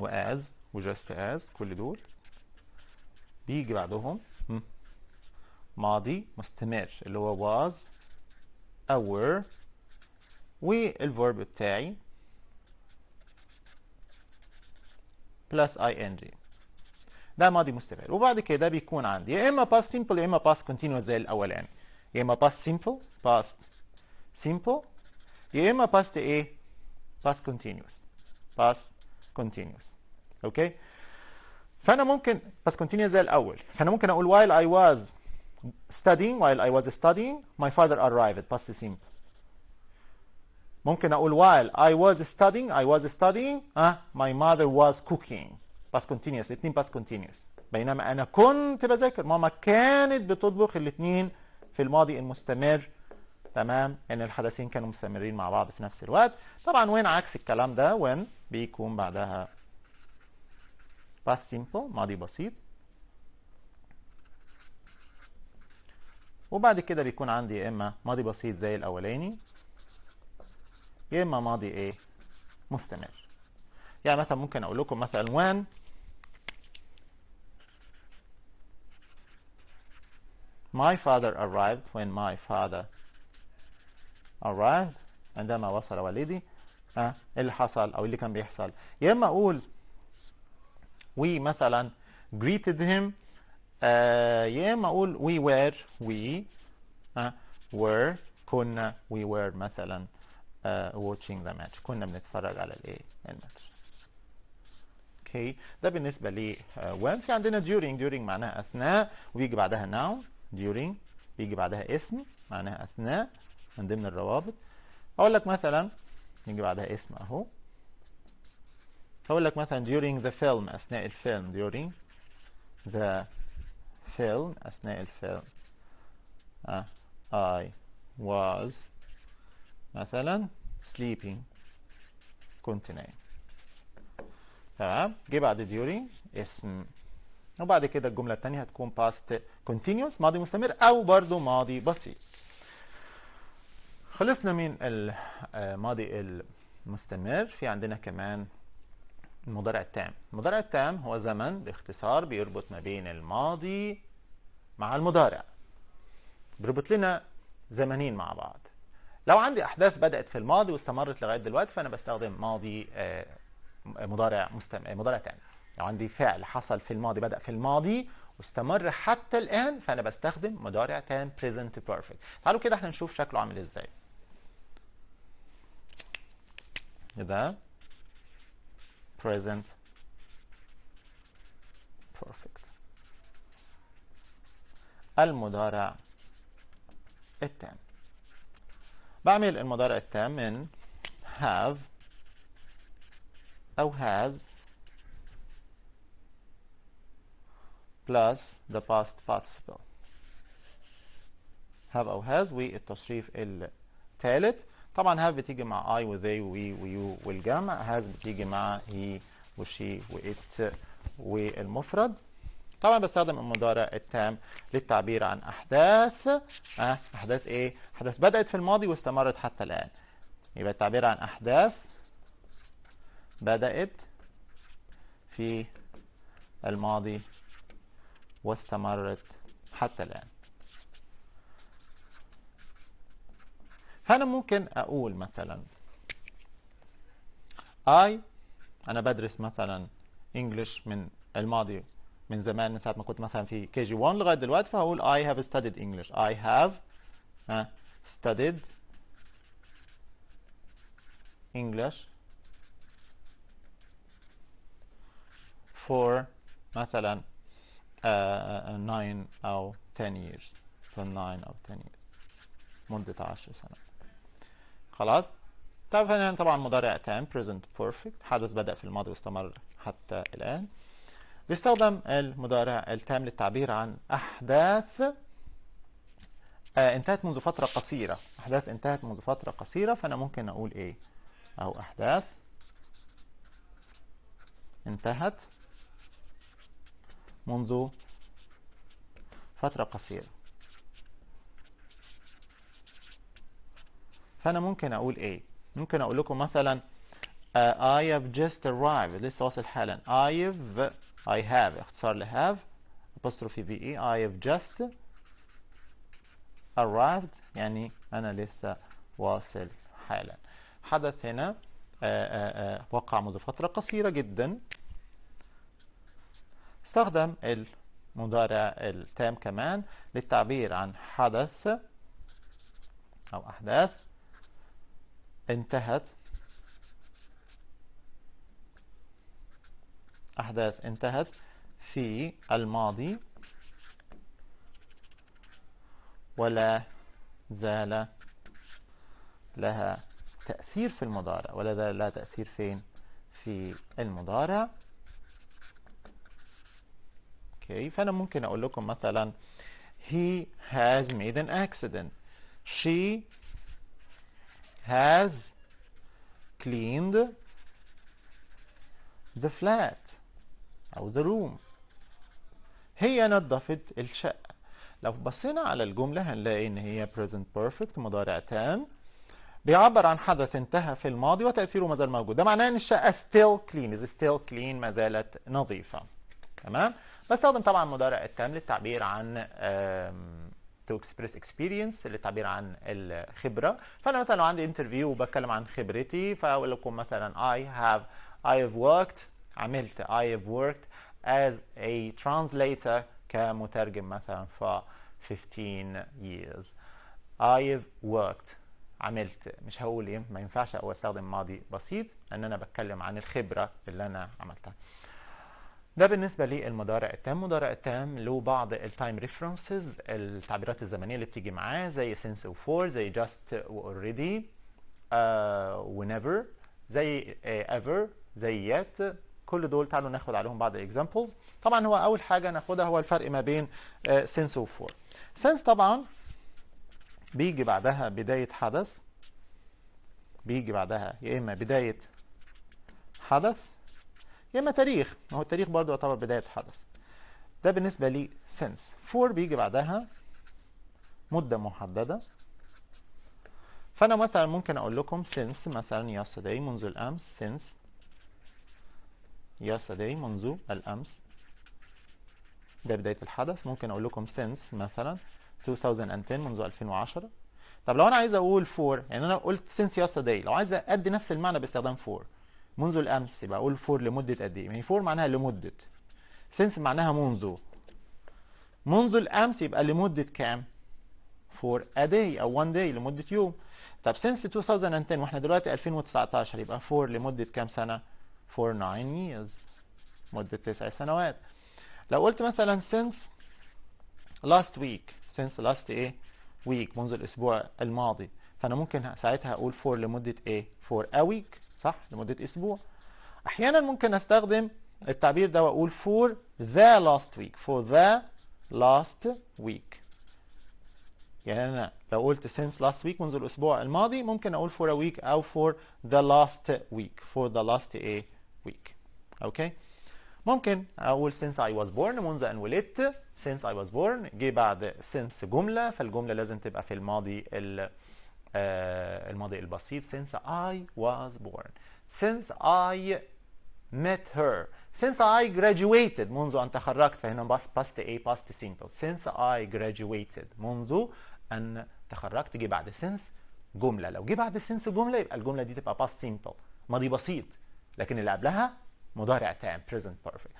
و as و just as كل دول بيجي بعدهم ماضي مستمر اللي هو was our والفيرب بتاعي بلس اي ان جي ده ماضي مستمر وبعد كده بيكون عندي يا اما باست سمبل يا اما باست كونتينوس زي الاولاني يا اما باست سمبل باست سمبل يا اما باست ايه باست كونتينوس باست كونتينوس اوكي فانا ممكن باست كونتينوس زي الاول فانا ممكن اقول while I was studying while I was studying my father arrived past simple ممكن اقول while I was studying I was studying uh, my mother was cooking past continuous الاثنين past continuous بينما انا كنت بذاكر ماما كانت بتطبخ الاثنين في الماضي المستمر تمام ان الحدثين كانوا مستمرين مع بعض في نفس الوقت طبعا وين عكس الكلام ده وين بيكون بعدها past simple ماضي بسيط وبعد كده بيكون عندي يا اما ماضي بسيط زي الاولاني يا اما ماضي ايه مستمر يعني مثلا ممكن اقول لكم مثلا وان my father arrived when my father arrived عندما وصل والدي ها أه؟ اللي حصل او اللي كان بيحصل يا اما اقول we مثلا greeted him آه يا اما اقول we were we آه were كنا we were مثلا واتشينج ذا ماتش كنا بنتفرج على الايه الماتش اوكي ده بالنسبه ل وان uh, في عندنا during during معناها اثناء ويجي بعدها noun during بيجي بعدها اسم معناها اثناء من ضمن الروابط اقول لك مثلا يجي بعدها اسم اهو اقول لك مثلا during the film اثناء الفيلم during the film اثناء الفيلم uh, I was مثلا sleeping كنت نايم تمام جه بعد during اسم وبعد كده الجملة التانية هتكون past continuous ماضي مستمر أو برضو ماضي بسيط خلصنا من الماضي آه، المستمر في عندنا كمان المضارع التام المضارع التام هو زمن باختصار بيربط ما بين الماضي مع المضارع بيربط لنا زمنين مع بعض لو عندي احداث بدات في الماضي واستمرت لغايه دلوقتي فانا بستخدم ماضي آه، مضارع مستمر مضارع تام لو عندي فعل حصل في الماضي بدا في الماضي واستمر حتى الان فانا بستخدم مضارع تام present perfect تعالوا كده احنا نشوف شكله عامل ازاي كده present perfect المضارع التام بعمل المضارع التام من have أو has plus the past participle have أو has والتصريف الثالث طبعا have بتيجي مع I و they و we و you والجمع has بتيجي مع he وشي it والمفرد طبعا بستخدم المضارع التام للتعبير عن احداث اه احداث ايه احداث بدات في الماضي واستمرت حتى الان يبقى التعبير عن احداث بدات في الماضي واستمرت حتى الان فانا ممكن اقول مثلا اي أنا بدرس مثلا انجلش من الماضي من زمان من ساعه ما كنت مثلا في كي جي 1 لغايه دلوقتي فهقول I have studied English I have studied English for مثلا 9 آه، آه، آه، أو 10 years for 9 أو 10 years مدة 10 سنوات خلاص طبعا طبعا مضارع تام present perfect حدث بدأ في الماضي واستمر حتى الآن بيستخدم المضارع التام للتعبير عن أحداث آه، انتهت منذ فترة قصيرة أحداث انتهت منذ فترة قصيرة فأنا ممكن أقول إيه أو أحداث انتهت منذ فترة قصيرة فأنا ممكن أقول إيه ممكن أقول لكم مثلا آه، I have just arrived لسه واصل حالا I've I have اختصار ل have apostrophe VE I have just arrived يعني أنا لسه واصل حالا حدث هنا آآ آه، آآ آه، آه، وقع منذ فترة قصيرة جدا استخدم المضارع التام كمان للتعبير عن حدث أو أحداث انتهت أحداث انتهت في الماضي ولا زال لها تأثير في المضارع ولا زال لها تأثير فين في المضارع اوكي فأنا ممكن أقول لكم مثلا he has made an accident she has cleaned the flat أو the room هي نظفت الشقة لو بصينا على الجملة هنلاقي إن هي present perfect مضارع تام بيعبر عن حدث انتهى في الماضي وتأثيره مازال موجود ده معناه إن الشقة still clean is still clean ما زالت نظيفة تمام بستخدم طبعا مضارع التام للتعبير عن تو اكسبريس اكسبيرينس للتعبير عن الخبره فانا مثلا لو عندي انترفيو وبتكلم عن خبرتي فاقول لكم مثلا I have I have worked عملت I have worked as a translator كمترجم مثلا for 15 years I have worked عملت مش هقول ايه ما ينفعش او استخدم ماضي بسيط ان انا بتكلم عن الخبره اللي انا عملتها ده بالنسبة للمضارع التام، المضارع التام له بعض التايم ريفرنسز التعبيرات الزمنية اللي بتيجي معاه زي since و for زي just و already uh, whenever زي uh, ever زي yet كل دول تعالوا ناخد عليهم بعض الاكزامبلز طبعا هو اول حاجه ناخدها هو الفرق ما بين سنس وفور سنس طبعا بيجي بعدها بدايه حدث بيجي بعدها يا اما بدايه حدث يا اما تاريخ ما هو التاريخ برضو يعتبر بدايه حدث ده بالنسبه لي سنس فور بيجي بعدها مده محدده فانا مثلا ممكن اقول لكم سنس مثلا yesterday منذ الامس سنس yesterday منذ الأمس ده بداية الحدث ممكن أقول لكم since مثلا 2010 منذ 2010 طب لو أنا عايز أقول for يعني أنا قلت since yesterday لو عايز أدي نفس المعنى باستخدام for منذ الأمس يبقى أقول for لمدة قد إيه؟ ما هي for معناها لمدة since معناها منذ منذ الأمس يبقى لمدة كام؟ for a day أو one day لمدة يوم طب since 2010 وإحنا دلوقتي 2019 يبقى for لمدة كام سنة؟ for nine years مدة تسع سنوات لو قلت مثلا since last week since last ايه week منذ الأسبوع الماضي فأنا ممكن ساعتها أقول for لمدة ايه for a week صح لمدة أسبوع أحيانا ممكن أستخدم التعبير ده وأقول for the last week for the last week يعني أنا لو قلت since last week منذ الأسبوع الماضي ممكن أقول for a week أو for the last week for the last إيه week اوكي ممكن اقول since I was born منذ ان ولدت since I was born جه بعد since جمله فالجمله لازم تبقى في الماضي ال آه الماضي البسيط since I was born since I met her since I graduated منذ أن تخرجت فهنا بس past A past simple since I graduated منذ أن تخرجت جه بعد since جملة لو جه بعد since جملة يبقى الجملة دي تبقى past simple ماضي بسيط لكن اللي قبلها مضارع تام present perfect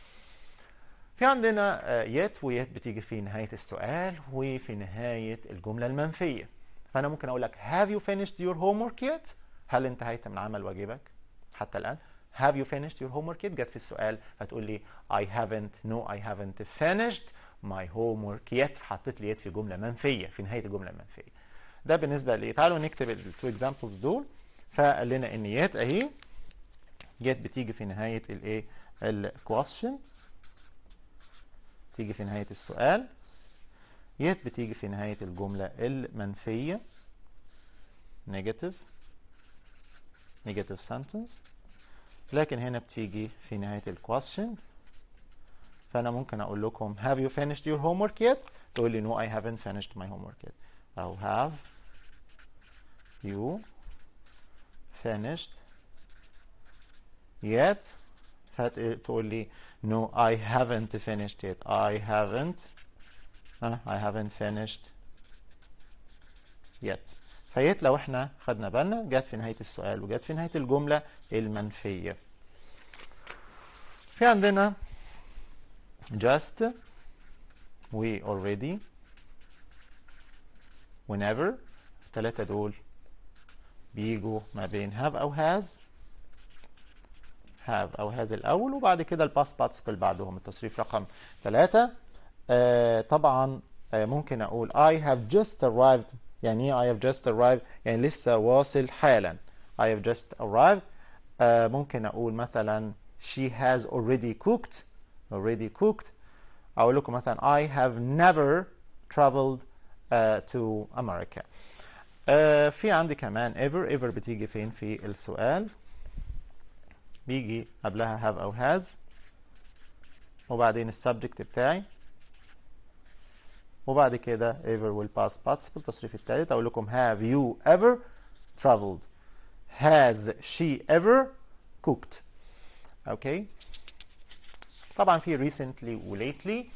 في عندنا يت آه، ويت بتيجي في نهاية السؤال وفي نهاية الجملة المنفية فأنا ممكن أقول لك have you finished your homework yet هل انتهيت من عمل واجبك حتى الآن have you finished your homework yet جت في السؤال هتقول لي I haven't no I haven't finished my homework yet حطيت لي يت في جملة منفية في نهاية الجملة المنفية ده بالنسبة لي تعالوا نكتب التو اكزامبلز دول فقال لنا ان يت اهي جت بتيجي في نهاية الايه الكويشن تيجي في نهاية السؤال يت بتيجي في نهاية الجملة المنفية negative negative sentence لكن هنا بتيجي في نهاية الكويشن فأنا ممكن أقول لكم have you finished your homework yet؟ تقول لي no I haven't finished my homework yet أو have you finished yet هتقول لي no I haven't finished it I haven't uh, I haven't finished yet فيت لو احنا خدنا بالنا جت في نهاية السؤال وجت في نهاية الجملة المنفية في عندنا just we already whenever الثلاثة دول بيجوا ما بين have أو has هاف او هذا الاول وبعد كده الباس بارتيسيبل بعدهم التصريف رقم ثلاثة آه طبعا آه ممكن اقول I have just arrived يعني إيه I have just arrived يعني لسه واصل حالا I have just arrived آه ممكن اقول مثلا she has already cooked already cooked اقول لكم مثلا I have never traveled uh, to America uh, في عندي كمان ever ever بتيجي فين في السؤال بيجي قبلها have أو has وبعدين السبجكت بتاعي وبعد كده ever will pass participle التصريف التالت أقول لكم have you ever traveled has she ever cooked اوكي طبعا في recently و lately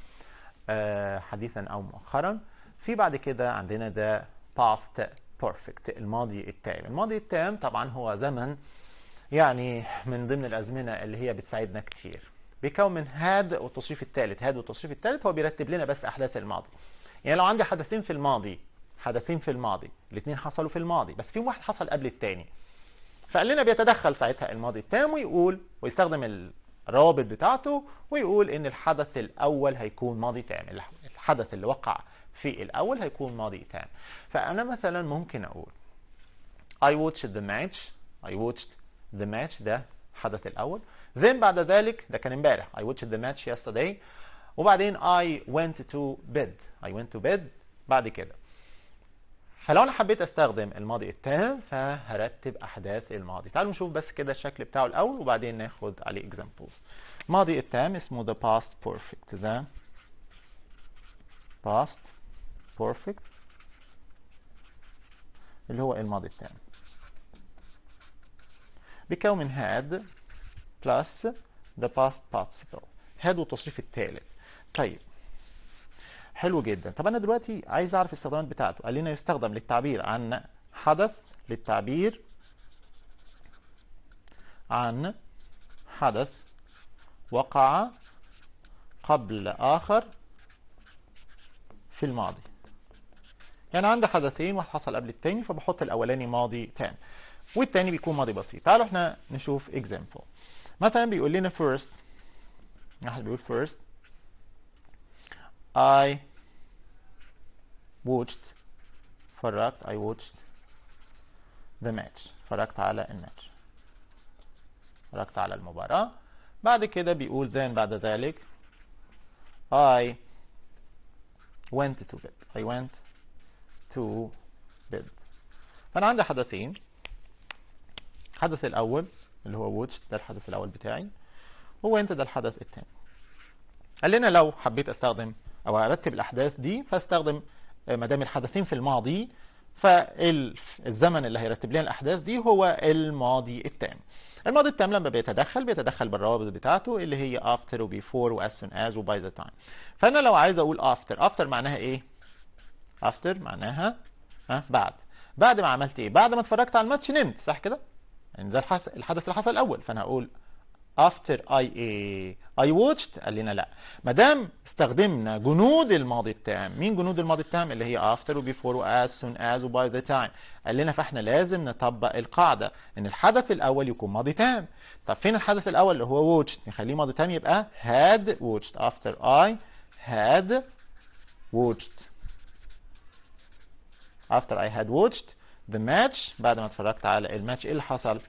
آه، حديثا او مؤخرا في بعد كده عندنا ده past perfect الماضي التام الماضي التام طبعا هو زمن يعني من ضمن الأزمنة اللي هي بتساعدنا كتير بيكون من هاد والتصريف الثالث هاد والتصريف الثالث هو بيرتب لنا بس أحداث الماضي يعني لو عندي حدثين في الماضي حدثين في الماضي الاثنين حصلوا في الماضي بس في واحد حصل قبل الثاني فقال لنا بيتدخل ساعتها الماضي التام ويقول ويستخدم الروابط بتاعته ويقول ان الحدث الاول هيكون ماضي تام الحدث اللي وقع في الاول هيكون ماضي تام فانا مثلا ممكن اقول I watched the match I watched the match ده الحدث الاول then بعد ذلك ده كان امبارح I watched the match yesterday وبعدين I went to bed I went to bed بعد كده فلو انا حبيت استخدم الماضي التام فهرتب احداث الماضي تعالوا نشوف بس كده الشكل بتاعه الاول وبعدين ناخد عليه examples الماضي التام اسمه the past perfect the past perfect اللي هو الماضي التام بكون had plus the past participle had والتصريف الثالث طيب حلو جدا طب انا دلوقتي عايز اعرف الاستخدامات بتاعته قال لنا يستخدم للتعبير عن حدث للتعبير عن حدث وقع قبل آخر في الماضي يعني عندي حدثين واحد حصل قبل التاني فبحط الأولاني ماضي تام والتاني بيكون ماضي بسيط تعالوا احنا نشوف example مثلا بيقول لنا first واحد بيقول first I watched اتفرجت I watched the match اتفرجت على الماتش اتفرجت على المباراة بعد كده بيقول then بعد ذلك I went to bed I went to bed فأنا عندي حدثين الحدث الأول اللي هو واتش ده الحدث الأول بتاعي هو انت ده الحدث الثاني قال لنا لو حبيت استخدم او ارتب الاحداث دي فاستخدم آه، ما دام الحدثين في الماضي فالزمن اللي هيرتب لنا الاحداث دي هو الماضي التام الماضي التام لما بيتدخل بيتدخل بالروابط بتاعته اللي هي after و before و as soon as و by the time فانا لو عايز اقول after after معناها ايه after معناها ها بعد بعد ما عملت ايه بعد ما اتفرجت على الماتش نمت صح كده يعني ده الحدث اللي حصل الاول فانا هقول after I eh، I watched قال لنا لا ما دام استخدمنا جنود الماضي التام مين جنود الماضي التام اللي هي after وبيفور واس soon as وباي ذا تايم قال لنا فاحنا لازم نطبق القاعده ان الحدث الاول يكون ماضي تام طب فين الحدث الاول اللي هو watched نخليه ماضي تام يبقى had watched after I had watched after I had watched the match بعد ما اتفرجت على الماتش ايه اللي حصل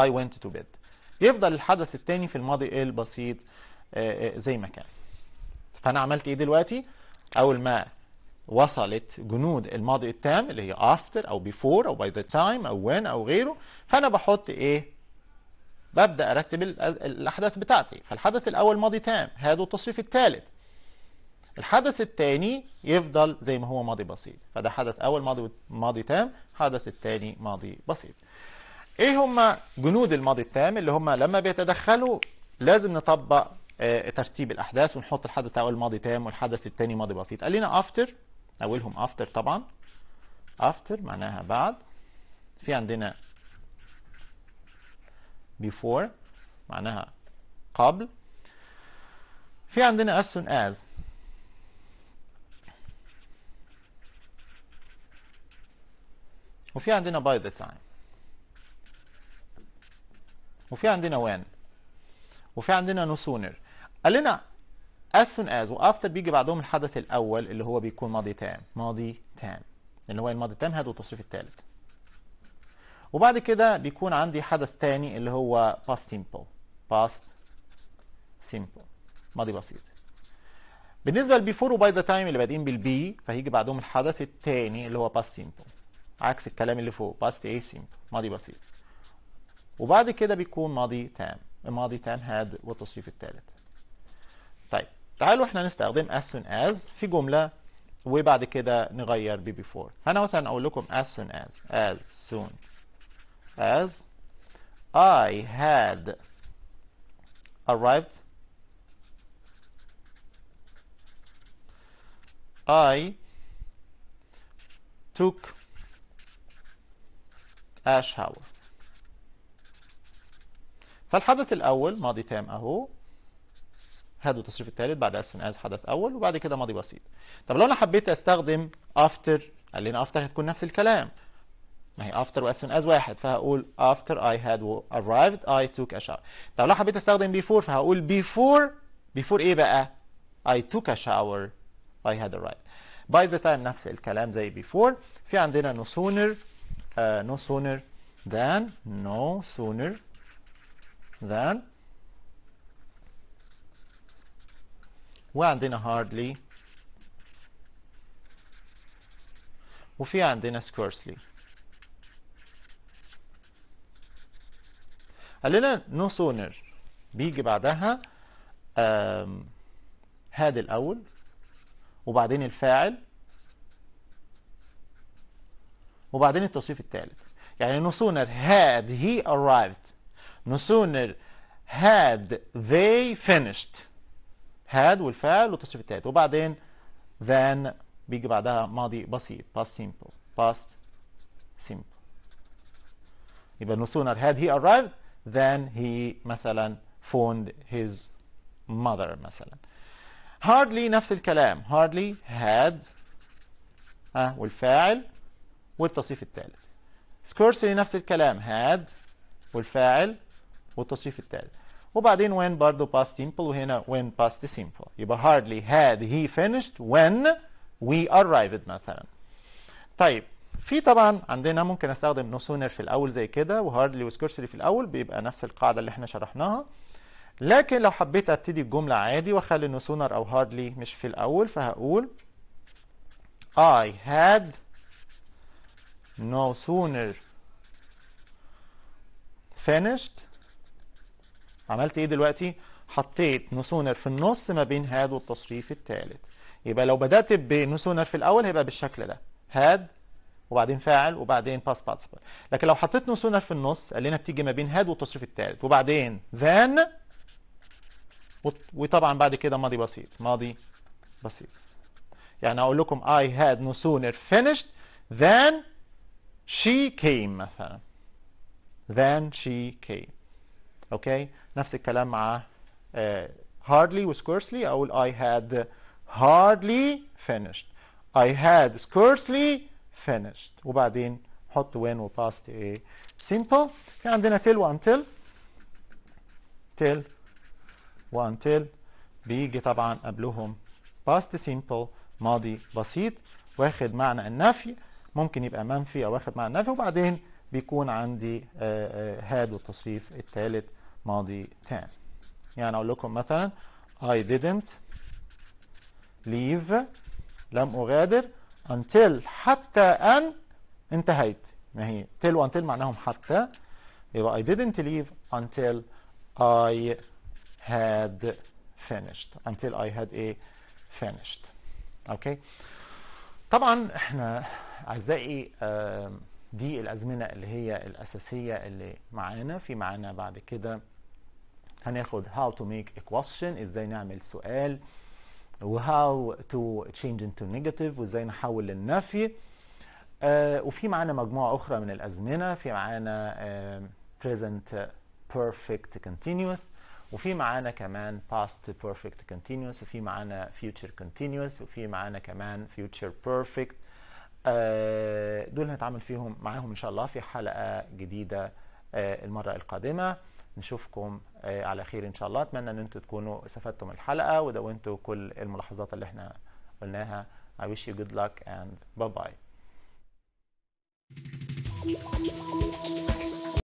I went to bed يفضل الحدث الثاني في الماضي إيه البسيط آه، آه، زي ما كان فانا عملت ايه دلوقتي اول ما وصلت جنود الماضي التام اللي هي after او before او by the time او when او غيره فانا بحط ايه ببدا ارتب الاحداث بتاعتي فالحدث الاول ماضي تام هذا التصريف الثالث الحدث الثاني يفضل زي ما هو ماضي بسيط فده حدث اول ماضي ماضي تام حدث الثاني ماضي بسيط ايه هم جنود الماضي التام اللي هم لما بيتدخلوا لازم نطبق آه، ترتيب الاحداث ونحط الحدث الاول ماضي تام والحدث الثاني ماضي بسيط قال لنا افتر اولهم افتر طبعا افتر معناها بعد في عندنا before معناها قبل في عندنا as soon as وفي عندنا by the time وفي عندنا when وفي عندنا no sooner قال لنا as soon as وافتر بيجي بعدهم الحدث الاول اللي هو بيكون ماضي تام ماضي تام اللي هو الماضي تام هذا التصريف الثالث وبعد كده بيكون عندي حدث ثاني اللي هو past simple past simple ماضي بسيط بالنسبه للبيفور وباي ذا تايم اللي بادئين بالبي فهيجي بعدهم الحدث الثاني اللي هو past simple عكس الكلام اللي فوق باست async ماضي بسيط وبعد كده بيكون ماضي تام الماضي تام هاد والتصريف الثالث طيب تعالوا احنا نستخدم as soon as في جمله وبعد كده نغير بي بيفور فانا مثلا اقول لكم as soon as as soon as I had arrived I took اش هاور فالحدث الأول ماضي تام أهو هادوا التصريف الثالث بعد as از حدث أول وبعد كده ماضي بسيط طب لو أنا حبيت أستخدم افتر قال لنا افتر هتكون نفس الكلام ما هي افتر و از واحد فهقول افتر اي هاد arrived اي توك a shower طب لو حبيت أستخدم بيفور فهقول بيفور بيفور إيه بقى I took a shower I had arrived by the time نفس الكلام زي before في عندنا no sooner uh, no sooner than no sooner than وعندنا hardly وفي عندنا scarcely قال لنا no sooner بيجي بعدها هاد الأول وبعدين الفاعل وبعدين التوصيف الثالث يعني no sooner had he arrived no sooner had they finished had والفعل والتصريف الثالث وبعدين then بيجي بعدها ماضي بسيط past simple past simple يبقى no sooner had he arrived then he مثلا phoned his mother مثلا hardly نفس الكلام hardly had ها والفاعل والتصريف الثالث سكورسي نفس الكلام هاد والفاعل والتصريف الثالث وبعدين when برضه past simple وهنا when past simple يبقى hardly had he finished when we arrived مثلا طيب في طبعا عندنا ممكن استخدم نو سونر في الاول زي كده وهاردلي وسكورسلي في الاول بيبقى نفس القاعده اللي احنا شرحناها لكن لو حبيت ابتدي الجمله عادي واخلي نو سونر او هاردلي مش في الاول فهقول I had no sooner finished عملت ايه دلوقتي حطيت no sooner في النص ما بين had والتصريف الثالث يبقى لو بدات ب no sooner في الاول هيبقى بالشكل ده had وبعدين فاعل وبعدين past participle لكن لو حطيت no sooner في النص قال لنا بتيجي ما بين had والتصريف الثالث وبعدين then وطبعا بعد كده ماضي بسيط ماضي بسيط يعني اقول لكم I had no sooner finished than she came مثلا then she came اوكي نفس الكلام مع uh, hardly و scarcely اقول I had hardly finished I had scarcely finished وبعدين حط when و past a simple في عندنا till و until till و until بيجي طبعا قبلهم past simple ماضي بسيط واخد معنى النفي ممكن يبقى منفي أو واخد معنى النفي وبعدين بيكون عندي آه، آه، هاد والتصريف الثالث ماضي تام يعني أقول لكم مثلا I didn't leave لم أغادر until حتى أن انتهيت ما هي till وuntil معناهم حتى يبقى I didn't leave until I had finished until I had a finished اوكي okay. طبعا احنا أعزائي دي الأزمنة اللي هي الأساسية اللي معانا في معانا بعد كده هناخد how to make a question إزاي نعمل سؤال وهاو تو تشينج انتو نيجاتيف وازاي نحول للنفي آه، وفي معانا مجموعه اخرى من الازمنه في معانا present perfect continuous وفي معانا كمان past perfect continuous وفي معانا future continuous وفي معانا كمان future perfect آه، دول هنتعامل فيهم معاهم ان شاء الله في حلقه جديده آه، المره القادمه نشوفكم آه، على خير ان شاء الله اتمنى ان انتم تكونوا استفدتم الحلقه ودونتوا كل الملاحظات اللي احنا قلناها I wish you good luck and bye bye